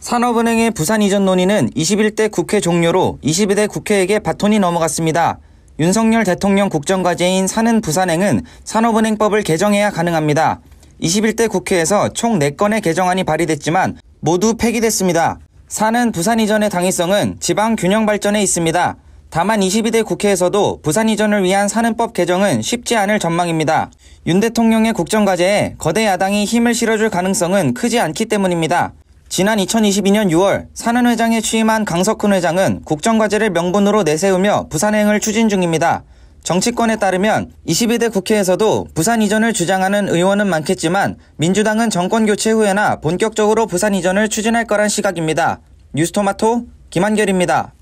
산업은행의 부산 이전 논의는 21대 국회 종료로 22대 국회에게 바톤이 넘어갔습니다. 윤석열 대통령 국정과제인 사는 부산행은 산업은행법을 개정해야 가능합니다. 21대 국회에서 총 4건의 개정안이 발의됐지만 모두 폐기됐습니다. 사는 부산 이전의 당위성은 지방 균형 발전에 있습니다. 다만 22대 국회에서도 부산 이전을 위한 사는법 개정은 쉽지 않을 전망입니다. 윤 대통령의 국정과제에 거대 야당이 힘을 실어줄 가능성은 크지 않기 때문입니다. 지난 2022년 6월 산은 회장에 취임한 강석훈 회장은 국정과제를 명분으로 내세우며 부산행을 추진 중입니다. 정치권에 따르면 22대 국회에서도 부산 이전을 주장하는 의원은 많겠지만 민주당은 정권 교체 후에나 본격적으로 부산 이전을 추진할 거란 시각입니다. 뉴스토마토 김한결입니다.